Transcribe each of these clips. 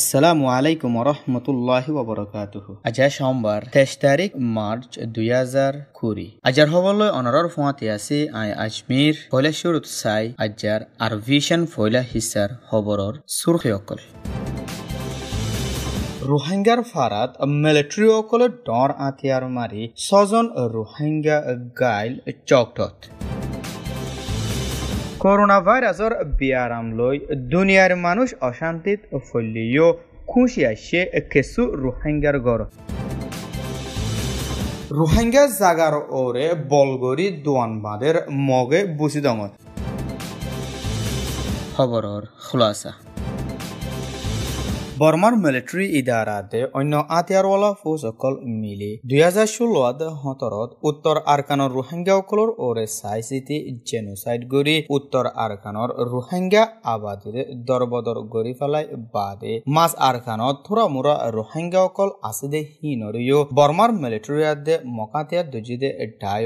আসসালামু আলাইকুম ৰহমতুল্লাহ ববৰকাত আজ সোমবাৰ তেইশ তাৰিখ মাৰ্চ দুই হাজাৰ কুড়ি আজাৰ হবলৈ অনৰৰ ফুঁৱাতে আছে আই আজমীৰ ফৈলেশ্বৰ উৎসাই আজাৰ আৰু ভীষণ ফৈলা হিচাৰ হবৰৰ চুৰ্খীসকল ৰোহিংগাৰ ফাৰাত মিলিটেৰীসকলে ডৰ আঠিয়াৰ মাৰি ছজন ৰোহিংগা গাইল চকটত کورونا وایرس اور بی لوی دنیا ر مانیش او فلیو خوشی شیک کسو روہنگر گور روہنگہ زاگر آره بولگوری دوان بادر دے بوسید بوسی خبر اور خلاصہ বর্মাৰ মিলিটাৰী ইদাৰাতে অন্য আতিয়াৰৱালা ফৌজসকল মিলি দুই হাজাৰ ষোল্লত সোতৰত উত্তৰ আৰকানৰ ৰোহিংগাসকলৰ ওৰে চাই চিতি জেনোচাইড কৰি উত্তৰ আৰকানৰ ৰোহিংগা আবাদীৰে দৰবদৰ গঢ়ি পেলাই বাদে মাছ আৰকানত থোৰা মোৰা ৰোহিংগাসকল আছে দে সিনৰিও বৰ্মাৰ মিলিটাৰীয়াদে মকাতিয়া দুজিদে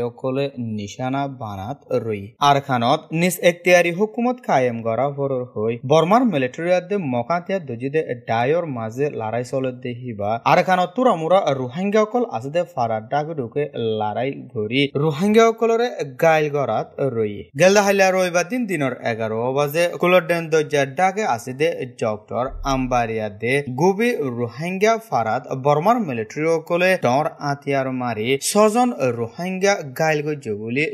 অকলে নিশানা বানাত ৰৈ আৰকানত নিজ এক্তিয়াৰী হুকুমত কায়েম কৰা হৈ বৰ্মাৰ মিলিটাৰীয়াদে মকাতিয়া দুজিদে ডাই আয়র মাজে লাৰাই চলত দেহিবা আৰখানত তোৰা মোৰা ৰোহাংগীসকল আছে দে ফাৰা ডাক লড়াই লাৰাই রোহিঙ্গা ৰোহাংগীসকলৰে গাইল গৰাত রয়ে গেলদা হাইলা রবিবার দিন দিনৰ এঘাৰ বাজে কুলর ডেন দরজার ডাকে আছে দে ডক্টর আম্বাৰিয়া দে গুবি ৰোহাংগীয়া ফাৰাত বৰ্মাৰ সকলে ডর আতিয়ার মাৰি ছজন ৰোহাংগীয়া গাইল গৈছে বুলি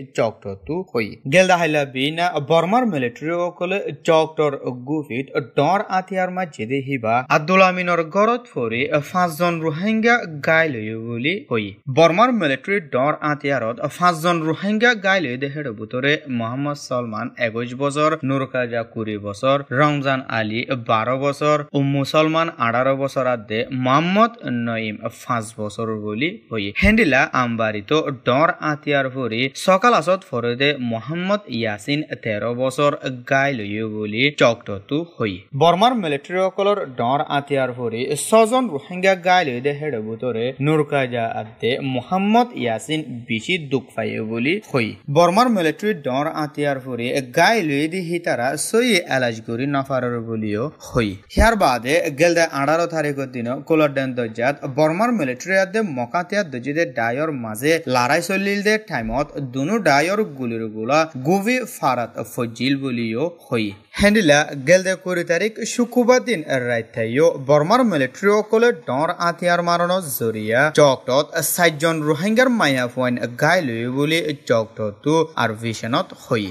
তু হই গেলদা হাইলা বিনা বৰ্মাৰ মিলিটাৰীসকলে চক্ৰৰ গুফিত ডর আতিয়ার মাৰি জেদে হিবা আব্দুল আমিনৰ ঘৰত ফুৰি পাঁচজন ৰোহিংগা গাইলৈ বুলি হৈ বৰ্মাৰ মিলিটাৰীৰ দৰ আঁতিয়াৰত পাঁচজন ৰোহিংগা গাইলৈ দেহৰ বুটৰে মহম্মদ চলমান একৈশ বছৰ নুৰকাজা কুৰি বছৰ ৰমজান আলী বাৰ বছৰ মুছলমান আঠাৰ বছৰ দে মহম্মদ নঈম পাঁচ বছৰ বুলি হৈ হেণ্ডিলা আম্বাৰিত দৰ আতিয়াৰ ফুৰি সকাল আছত ফৰদে মোহাম্মদ ইয়াছিন তেৰ বছৰ গাই লৈ বুলি চকটতো হৈ বৰ্মাৰ মিলিটাৰীসকলৰ দৰ আতিয়ার ফরি ছজন রোহিঙ্গা গাইলে হেড়ে বুতরে নুরকাজা আদে মোহাম্মদ ইয়াসিন বেশি দুঃখ পাই বলে হই বর্মার মিলিটারি ডর আতিয়ার ফরি গাইলে দিহি তারা সই এলাজ করি নাফারর বলিও হই হিয়ার বাদে গেলদে আঠারো তারিখের দিন কোলডেন দরজাত বর্মার মিলিটারি আদে মকাতিয়ার দজিদে ডায়র মাঝে লড়াই চলিল দে টাইমত দুনু ডায়র গুলির গুলা গুবি ফারাত ফজিল বলিও হই হ্যান্ডিলা গেলদে কুড়ি তারিখ শুক্রবার দিন রাত ৰেডিঅ' বৰ্মাৰ মিলিট্ৰীসকলে ডৰ আঠিয়াৰ মাৰণৰ জৰিয়া জগতত চাৰিজন ৰোহিংগাৰ মায়া ফুৱাইন গাই লৈ বুলি জগতটো আৰু ভিছনত হয়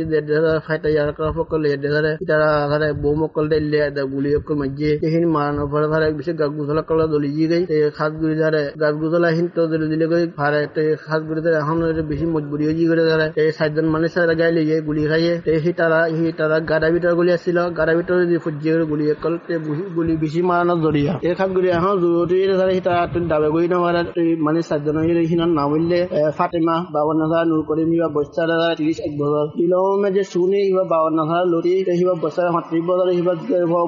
ಟಿದೆ ದೇದರ ಫೈಟ ಯಾರ মানে সারা গুলি খাইয়ে গুলি আছিল গাড়া ভিতর দি ফুজি গুলি কল তে গুলি বেশি তুই মানে সাইদন হই রে হিনার নাম হইলে ফাতেমা বাবা নাজা নূর করিম বস্তা বৈসারা 30 এক বছর যে চুনি কিবা বাৱন নঘাৰ লৰি কিবা বছৰে মাতৃ বজাৰ কিবা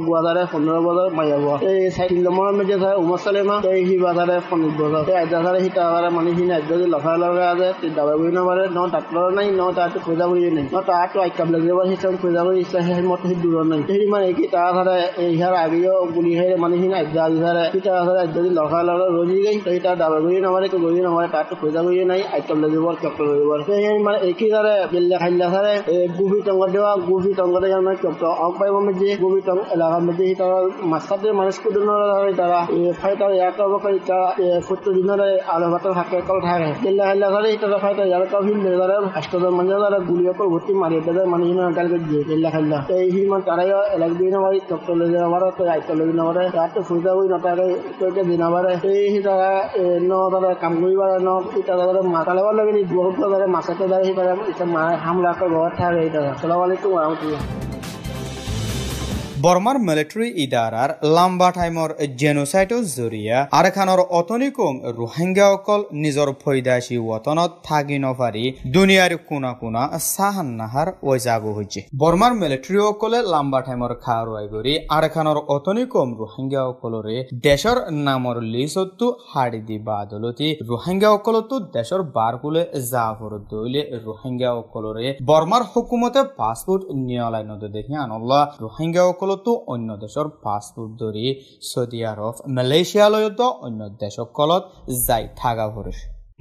গুৱাজাৰে পোন্ধৰ বজাৰ মাৰিব এই চাৰি নম্বৰ মেজে ধৰে উমা চালেমা এই শিৱাধাৰে পনিত বজাৰ এই আইদাধাৰে সীতাধাৰে মানুহখিনি আইদাজি লফা লগা আছে দাবা কৰি নমাৰে ন ডাক্তৰ নাই ন তাতো খোজা কৰি নাই ন তাতো আইকাপ লাগি যাব সেইখন খোজা কৰি ইচ্ছা সেই মত সেই দূৰ নাই সেই মানে কি তাৰ ধাৰে ইহাৰ আগেও গুলি খাই মানুহখিনি আইদা ধাৰে সীতাধাৰে আইদাজি লফা লগা ৰজি গৈ সেই তাৰ দাবা কৰি নমাৰে গৰি নমাৰে তাতো খোজা কৰি নাই আইকাপ লাগিব চক্ৰ লাগিব সেই মানে একেধাৰে বেল্লা খাইলা ধাৰে গুভি টঙ্গ দেওয়া গুভি টঙ্গ মানে চক্র টং এলাকা মেজি তারা মাসাতে মানুষ কুদুনর তারা ফাইটার ইয়াক অবকারী তারা ফুট্টু দিনরে আলো ভাতর হাকে থাকে তেলা হেলা করে তারা ফাইটার ইয়ার কল হিল মানে তারা গুলি অকল ভর্তি মারি দেদার মানে হিনা দিয়ে তেলা হেলা এই হিমান তারাই এলাক দিন মারি চক্র লই দেওয়া মারা তো আইত লই দিন মারে রাত ফুজা হই নটারে কইকে দিন মারে এই হিতারা ন তারা কাম করিবার ন ইতা তারা মাতালে লাগে বহুত তারা মাছাতে তারা হিতারা মারা হামলা করে ঘর 他那个，他拉我来东莞，我 বর্মার মিলিটারি ইদারার লাম্বা টাইমৰ জেনোচাইটৰ জৰিয়া আৰখানৰ অতনিকম অকল নিজর ফৈদাসী ৱতনত থাকি নপাৰি দুনিয়ার কোনা কোনা সাহান চাহান নাহাৰ হয়েছে বর্মার মিলিটারি অকলে লাম্বা টাইমর খা ৰুৱাই কৰি আৰখানৰ রোহিঙ্গা অকলরে দেশর নামর লিষ্টতো হাড়ি দি বাদলতি রোহিঙ্গা ৰোহিংগাসকলতো দেশর বাৰ কুলে দইলে রোহিঙ্গা অকলরে বর্মার হুকুমতে পাসপোর্ট নিয়লাই নদ দেখি আনল্লা অকল সকলতো অন্য দেশৰ পাছপোৰ্ট ধৰি চৌদি আৰৱ মালয়েছিয়ালৈতো অন্য দেশসকলত যাই থাকা পুৰুষ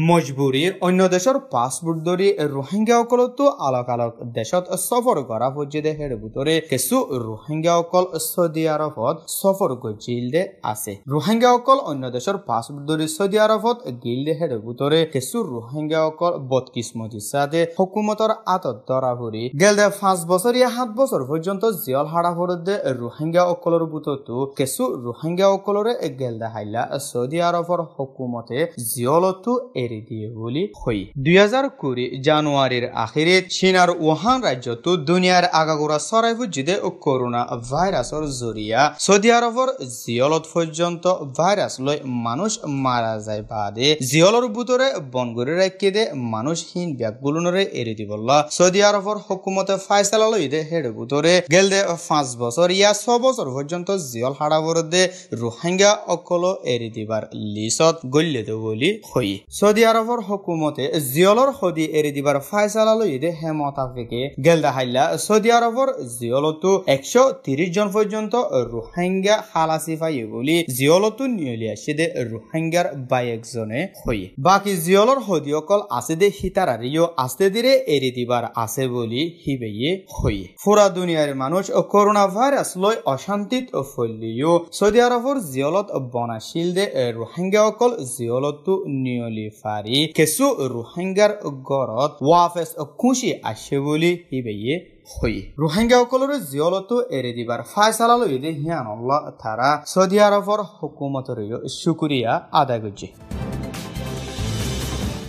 মজবুৰি অন্য দেশৰ পাছপোৰ্ট ধৰি ৰোহিংগাসকলতো আলক আলক দেশত সফৰ কৰা হৈছিল হেৰ ভিতৰে কিছু ৰোহিংগাসকল সৌদি আৰবত সফৰ কৰিছিল আছে ৰোহিংগাসকল অন্য দেশৰ পাছপোৰ্ট ধৰি সৌদি আৰবত গিল হেৰ ভিতৰে কিছু ৰোহিংগাসকল বদকিসমত হিচাপে হুকুমতৰ আঁতত ধৰা পৰি গেল দে পাঁচ বছৰীয়া সাত বছৰ পৰ্যন্ত জিয়ল হাৰা সৰুতে ৰোহিংগাসকলৰ বুটতো কিছু ৰোহিংগাসকলৰে গেল দে হাইলা সৌদি আৰবৰ হুকুমতে জিয়লতো এৰি ছেড়ে দিয়ে বলি হই দুই হাজার কুড়ি জানুয়ারির আখিরে চীনার ওহান রাজ্যতো দুনিয়ার আগাগোড়া চৰাই ফুজিদে করোনা ভাইরাসর জরিয়া সৌদি আরবর জিয়লত পর্যন্ত ভাইরাস লই মানুষ মারা যায় বাদে জিয়লর বুতরে বনগরি রাখি দে মানুষ হীন ব্যাগগুলোরে এড়ে দিবল্লা সৌদি আরবর হকুমতে ফাইসালা লই দে হেড বুতরে গেল দে পাঁচ বছর ইয়া ছ বছর পর্যন্ত জিয়ল হারাবর দে রোহিঙ্গা অকল এড়ে দিবার লিসত গল্য দে বলি হই সৌদি সৌদি আরবর হকুমতে জিয়লর সদি এৰি দিবার ফায়সালা লই দে হে মতাফিকে গেলদা হাইলা সৌদি আরবর জিয়লতো একশো তিরিশ জন পর্যন্ত রোহিঙ্গা হালাসি পাই বুলি জিয়লতো নিয়লি আসে দে রোহিঙ্গার বাইকজনে হয়ে বাকি জিয়লর সদি অকল আছে দে সীতারারিও আস্তে ধীরে এৰি দিবাৰ আছে বুলি হিবেয়ে হয়ে ফুরা দুনিয়ার মানুষ করোনা ভাইরাস লই অশান্তিত ফলিও সৌদি আরবর জিয়লত বনাশিল দে রোহিঙ্গা অকল জিয়লতো নিয়লি ফারি কেসু ৰোহিংগাৰ ঘৰত ৱাফেচ খুচি আছে বুলি সি সিবেয়ে হৈ ৰোহিংগাসকলৰে জিয়লতো এৰি দিবাৰ ফাইচালা লৈ সিয়ানল্লা তাৰা চৌদি আৰবৰ হুকুমতৰে চুকুৰীয়া আদায় কৰিছে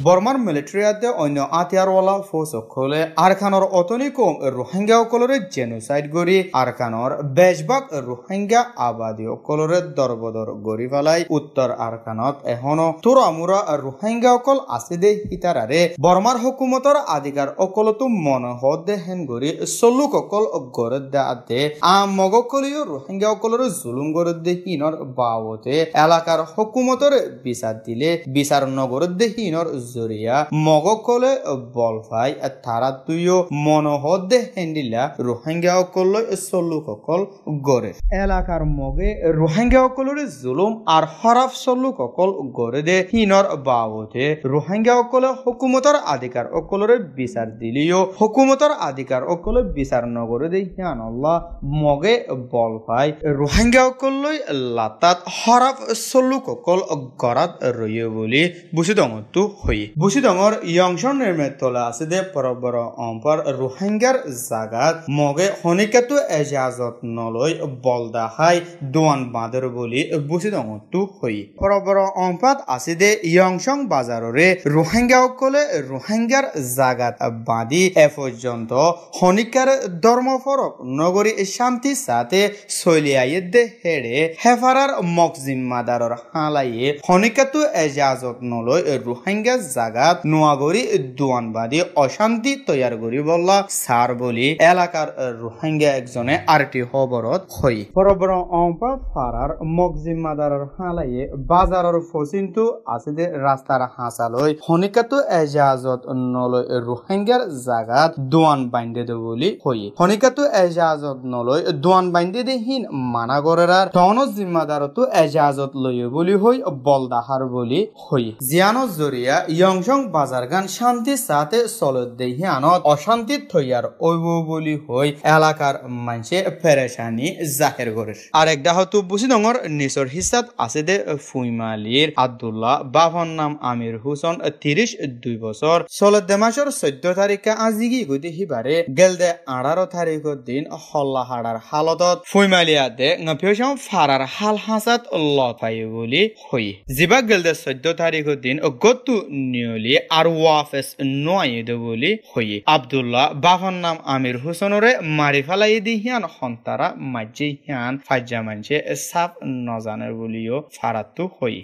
বর্মাৰ মিলিটাৰীয়াতে অন্য আতিয়াৰৱালা ফৌজসকলে আৰখানৰ অতনিকম ৰোহিংগাসকলৰে জেনোচাইড কৰি আৰখানৰ বেছভাগ ৰোহিংগা আবাদীসকলৰে দৰবদৰ কৰি পেলাই উত্তৰ আৰখানত এখনো রোহিঙ্গা ৰোহিংগাসকল আছে দে সীতাৰাৰে বৰ্মাৰ হকুমতৰ আধিকাৰ অকলতো মন হদে হেন কৰি চলুকসকল গৰত দে আদে আমগকলীয় ৰোহিংগাসকলৰে জুলুম গৰত দে হীনৰ বাবতে এলাকার হকুমতৰ বিচাৰ দিলে বিচাৰ নগর দে হীনৰ জরিয়া মগকলে বল ভাই তারা তুইও মনোহদে হেন্ডিলা রোহিঙ্গা অকল চলুক অকল গড়ে এলাকার মগে রোহিঙ্গা অকলরে জুলুম আর হরাফ চলুক অকল গড়ে দে হিনর বাবদে রোহিঙ্গা অকলে হুকুমতার আধিকার অকলরে বিচার দিলিও হুকুমতার আধিকার অকলে বিচার নগরে দে হিয়ান আল্লাহ মগে বল ভাই রোহিঙ্গা অকললৈ লাতাত হরাফ চলুক অকল গড়াত রয়ে বুলি বুঝি দঙতো হই বুশিডঙৰ য়ংচন নিৰ্মেতলা আছে পৰবৰ অম্পর রোহিঙ্গার জাগাত মগে শনিকাটো এজাজত নলৈ বলদাহাই দোৱান বাঁদৰ বুলি বুশিডঙতো হই পৰবৰ অম্পাত আছে দে ইয়ংশং য়ংচং রোহিঙ্গা ৰোহিংগাসকলে রোহিঙ্গার জাগাত বাঁধি এ পৰ্যন্ত শনিকাৰ ধৰ্মফৰক নগরী শান্তি সাথে চলিয়াইদে হেৰে হেফাৰাৰ মক জিম্মাদাৰৰ হালায়ে শনিকাটো এজাজত নলৈ রোহিঙ্গা জাগাত নোয়াগরি দোয়ানবাদী অশান্তি তৈয়ার করি বললা সার বলি এলাকার রোহিঙ্গা একজনে আরটি হবরত হই পরবর অম্পা ফারার মগজিম্মাদারের হালাইয়ে বাজারের ফসিন্তু আছে যে রাস্তার হাঁচালই হনিকাতো এজাজত নলয় রোহিঙ্গার জাগাত দোয়ান বাইন্দে দে বলি হই হনিকাতো এজাজত নলয় দোয়ান বাইন্দে দে হীন মানা গরেরার তন জিম্মাদারতো এজাজত লইয়ে বলি হই বলদাহার বলি হই জিয়ানো জরিয়া জংশং বাজার গান শান্তি সাথে চলত দেহি আনত অশান্তি থইয়ার ঐব বলি হই এলাকার মানুষে ফেরেশানি জাহের করে আর একটা হতো বুঝি ডঙর নিচর হিসাব আছে দে ফুইমালির আবদুল্লাহ বাভন নাম আমির হুসন তিরিশ দুই বছর চলত দে চৈধ্য তারিখে আজিগি গতি সিবারে গেল দে আঠারো তারিখের দিন হল্লা হাড়ার হালতত ফুইমালিয়াতে নফিয়সং ফারার হাল হাসাত লফাই বলি হই জিবা গেল দে চৈধ্য তারিখের দিন গতু নিয়লি আর ওয়াফেস নোয়াইদ বলি হইয়ে আবদুল্লাহ বাবার নাম আমির হুসনরে মারি ফেলাই দি হিয়ান হন্তারা মাঝে হিয়ান ফাজ্জা মানছে সাফ নজানের বলিও ফারাতু হই